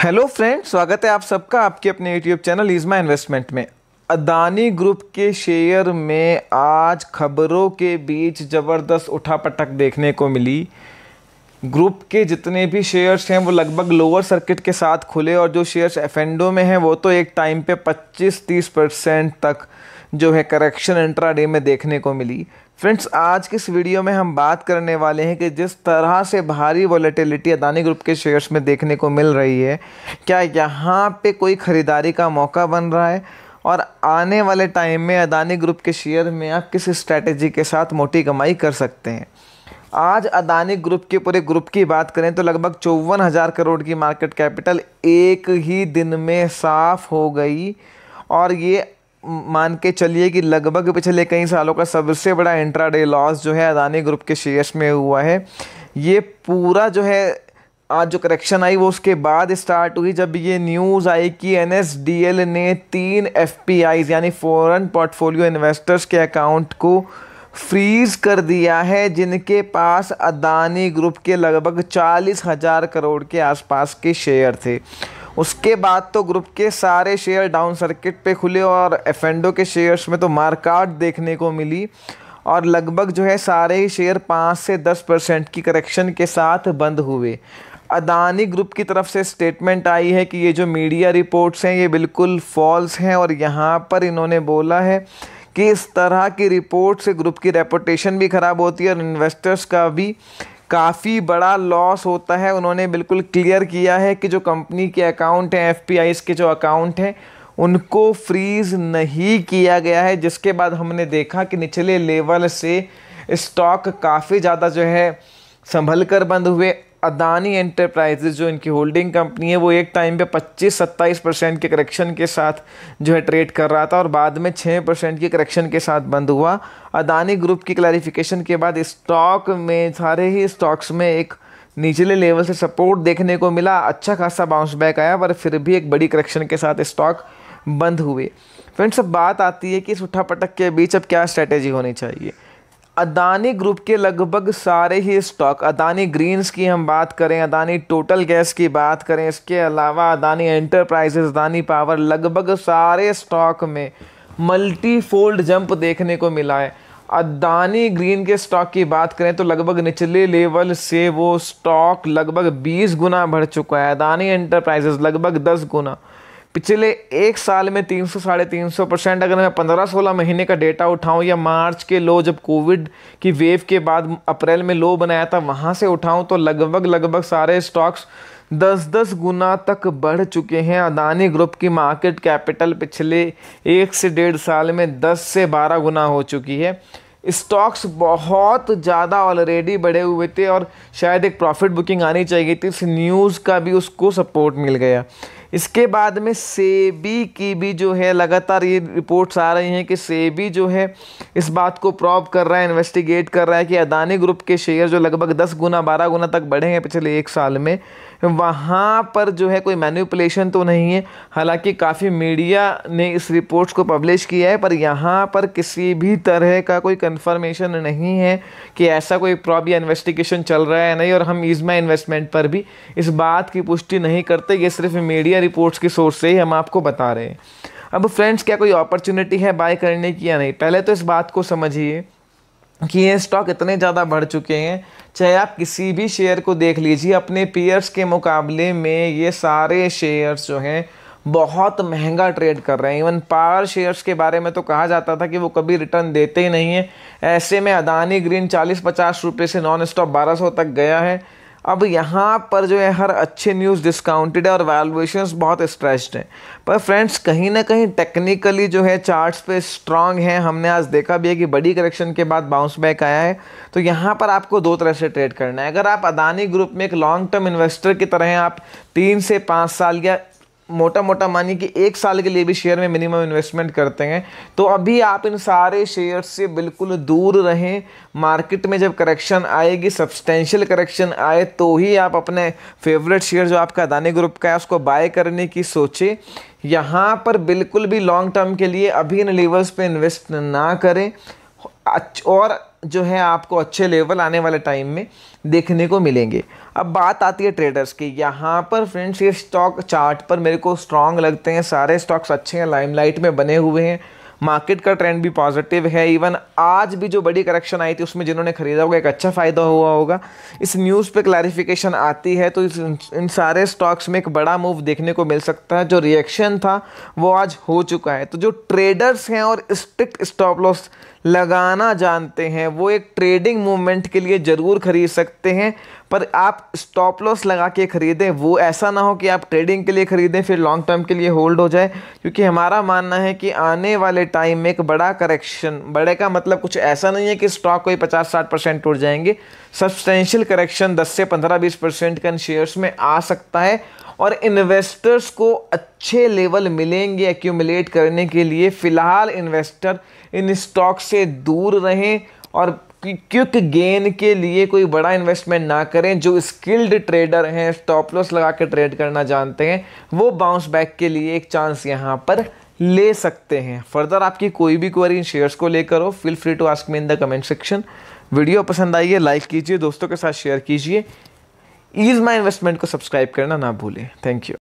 hello friend स्वागत है आप सबका आपके अपने यूट्यूब चैनल इजमा इन्वेस्टमेंट में अदानी ग्रुप के शेयर में आज खबरों के बीच ज़बरदस्त उठापटक देखने को मिली ग्रुप के जितने भी शेयर्स हैं वो लगभग लोअर सर्किट के साथ खुले और जो शेयर्स एफेंडो में हैं वो तो एक टाइम पे 25-30 परसेंट तक जो है करेक्शन इंट्राडे में देखने को मिली फ्रेंड्स आज के इस वीडियो में हम बात करने वाले हैं कि जिस तरह से भारी वॉलेटिलिटी अदानी ग्रुप के शेयर्स में देखने को मिल रही है क्या यहाँ पे कोई ख़रीदारी का मौका बन रहा है और आने वाले टाइम में अदानी ग्रुप के शेयर में आप किस स्ट्रैटेजी के साथ मोटी कमाई कर सकते हैं आज अदानी ग्रुप के पूरे ग्रुप की बात करें तो लगभग चौवन हज़ार करोड़ की मार्केट कैपिटल एक ही दिन में साफ़ हो गई और ये मान के चलिए कि लगभग पिछले कई सालों का सबसे बड़ा इंट्राडे लॉस जो है अदानी ग्रुप के शेयर्स में हुआ है ये पूरा जो है आज जो करेक्शन आई वो उसके बाद स्टार्ट हुई जब ये न्यूज़ आई कि एन ने तीन एफ यानी फॉरेन पोर्टफोलियो इन्वेस्टर्स के अकाउंट को फ्रीज कर दिया है जिनके पास अदानी ग्रुप के लगभग चालीस हज़ार करोड़ के आसपास के शेयर थे उसके बाद तो ग्रुप के सारे शेयर डाउन सर्किट पे खुले और एफेंडो के शेयर्स में तो मार्काट देखने को मिली और लगभग जो है सारे ही शेयर पाँच से दस परसेंट की करेक्शन के साथ बंद हुए अदानी ग्रुप की तरफ से स्टेटमेंट आई है कि ये जो मीडिया रिपोर्ट्स हैं ये बिल्कुल फॉल्स हैं और यहाँ पर इन्होंने बोला है कि इस तरह की रिपोर्ट से ग्रुप की रेपुटेशन भी ख़राब होती है और इन्वेस्टर्स का भी काफ़ी बड़ा लॉस होता है उन्होंने बिल्कुल क्लियर किया है कि जो कंपनी के अकाउंट हैं एफ के जो अकाउंट हैं उनको फ्रीज़ नहीं किया गया है जिसके बाद हमने देखा कि निचले लेवल से स्टॉक काफ़ी ज़्यादा जो है संभल कर बंद हुए अदानी एंटरप्राइजेज जो इनकी होल्डिंग कंपनी है वो एक टाइम पे 25-27 परसेंट के करेक्शन के साथ जो है ट्रेड कर रहा था और बाद में 6 परसेंट के करेक्शन के साथ बंद हुआ अदानी ग्रुप की क्लैरिफिकेशन के बाद स्टॉक में सारे ही स्टॉक्स में एक निचले लेवल से सपोर्ट देखने को मिला अच्छा खासा बाउंस बैक आया पर फिर भी एक बड़ी करेक्शन के साथ स्टॉक बंद हुए फ्रेंड्स अब बात आती है कि इस उठापटक के बीच अब क्या स्ट्रैटेजी होनी चाहिए अदानी ग्रुप के लगभग सारे ही स्टॉक अदानी ग्रीन्स की हम बात करें अदानी टोटल गैस की बात करें इसके अलावा अदानी एंटरप्राइजेज अदानी पावर लगभग सारे स्टॉक में मल्टी फोल्ड जंप देखने को मिला है अदानी ग्रीन के स्टॉक की बात करें तो लगभग निचले लेवल से वो स्टॉक लगभग 20 गुना बढ़ चुका है अदानी एंटरप्राइजेज लगभग 10 गुना पिछले एक साल में तीन सौ साढ़े तीन सौ परसेंट अगर मैं पंद्रह सोलह महीने का डेटा उठाऊं या मार्च के लो जब कोविड की वेव के बाद अप्रैल में लो बनाया था वहाँ से उठाऊं तो लगभग लगभग सारे स्टॉक्स दस दस गुना तक बढ़ चुके हैं अदानी ग्रुप की मार्केट कैपिटल पिछले एक से डेढ़ साल में दस से बारह गुना हो चुकी है स्टॉक्स बहुत ज़्यादा ऑलरेडी बढ़े हुए थे और शायद एक प्रॉफिट बुकिंग आनी चाहिए थी इस न्यूज़ का भी उसको सपोर्ट मिल गया इसके बाद में सेबी की भी जो है लगातार ये रिपोर्ट्स आ रही हैं कि सेबी जो है इस बात को प्रॉप कर रहा है इन्वेस्टिगेट कर रहा है कि अदानी ग्रुप के शेयर जो लगभग दस गुना बारह गुना तक बढ़े हैं पिछले एक साल में वहाँ पर जो है कोई मैन्यूपलेशन तो नहीं है हालांकि काफ़ी मीडिया ने इस रिपोर्ट्स को पब्लिश किया है पर यहाँ पर किसी भी तरह का कोई कंफर्मेशन नहीं है कि ऐसा कोई प्रॉब या इन्वेस्टिगेशन चल रहा है नहीं और हम ईजमा इन्वेस्टमेंट पर भी इस बात की पुष्टि नहीं करते ये सिर्फ मीडिया रिपोर्ट्स के सोर्स से ही हम आपको बता रहे हैं अब फ्रेंड्स क्या कोई अपॉर्चुनिटी है बाय करने की या नहीं पहले तो इस बात को समझिए कि ये स्टॉक इतने ज़्यादा बढ़ चुके हैं चाहे आप किसी भी शेयर को देख लीजिए अपने पीयर्स के मुकाबले में ये सारे शेयर्स जो हैं बहुत महंगा ट्रेड कर रहे हैं इवन पावर शेयर्स के बारे में तो कहा जाता था कि वो कभी रिटर्न देते ही नहीं हैं ऐसे में अदानी ग्रीन 40-50 रुपए से नॉन स्टॉप 1200 तक गया है अब यहाँ पर जो है हर अच्छे न्यूज़ डिस्काउंटेड है और वैल्यूएशंस बहुत स्ट्रेस्ड हैं पर फ्रेंड्स कहीं ना कहीं टेक्निकली जो है चार्ट्स पे स्ट्रांग हैं हमने आज देखा भी है कि बड़ी करेक्शन के बाद बाउंस बैक आया है तो यहाँ पर आपको दो तरह से ट्रेड करना है अगर आप अदानी ग्रुप में एक लॉन्ग टर्म इन्वेस्टर की तरह आप तीन से पाँच साल या मोटा मोटा मानिए कि एक साल के लिए भी शेयर में मिनिमम इन्वेस्टमेंट करते हैं तो अभी आप इन सारे शेयर से बिल्कुल दूर रहें मार्केट में जब करेक्शन आएगी सब्सटेंशियल करेक्शन आए तो ही आप अपने फेवरेट शेयर जो आपका अदानी ग्रुप का है उसको बाय करने की सोचें यहाँ पर बिल्कुल भी लॉन्ग टर्म के लिए अभी इन लेवल्स पर इन्वेस्ट ना करें और जो है आपको अच्छे लेवल आने वाले टाइम में देखने को मिलेंगे अब बात आती है ट्रेडर्स की यहाँ पर फ्रेंड्स ये स्टॉक चार्ट पर मेरे को स्ट्रांग लगते हैं सारे स्टॉक्स अच्छे हैं लाइमलाइट में बने हुए हैं मार्केट का ट्रेंड भी पॉजिटिव है इवन आज भी जो बड़ी करेक्शन आई थी उसमें जिन्होंने खरीदा होगा एक अच्छा फ़ायदा हुआ होगा इस न्यूज़ पे क्लैरिफिकेशन आती है तो इस इन सारे स्टॉक्स में एक बड़ा मूव देखने को मिल सकता है जो रिएक्शन था वो आज हो चुका है तो जो ट्रेडर्स हैं और स्ट्रिक्ट स्टॉप लॉस लगाना जानते हैं वो एक ट्रेडिंग मूवमेंट के लिए ज़रूर ख़रीद सकते हैं पर आप स्टॉप लॉस लगा के ख़रीदें वो ऐसा ना हो कि आप ट्रेडिंग के लिए ख़रीदें फिर लॉन्ग टर्म के लिए होल्ड हो जाए क्योंकि हमारा मानना है कि आने वाले टाइम में एक बड़ा करेक्शन बड़े का मतलब कुछ ऐसा नहीं है कि स्टॉक कोई पचास साठ परसेंट टूट जाएंगे सब्सटेंशियल करेक्शन दस से पंद्रह बीस परसेंट का शेयर्स में आ सकता है और इन्वेस्टर्स को अच्छा अच्छे लेवल मिलेंगे एक्यूमुलेट करने के लिए फ़िलहाल इन्वेस्टर इन स्टॉक से दूर रहें और क्विक गेन के लिए कोई बड़ा इन्वेस्टमेंट ना करें जो स्किल्ड ट्रेडर हैं स्टॉप लॉस लगा के ट्रेड करना जानते हैं वो बाउंस बैक के लिए एक चांस यहाँ पर ले सकते हैं फर्दर आपकी कोई भी क्वेरी इन शेयर्स को लेकर हो feel free to ask me in the comment section video पसंद आई है लाइक कीजिए दोस्तों के साथ शेयर कीजिए ईज माई इन्वेस्टमेंट को सब्सक्राइब करना ना भूलें थैंक यू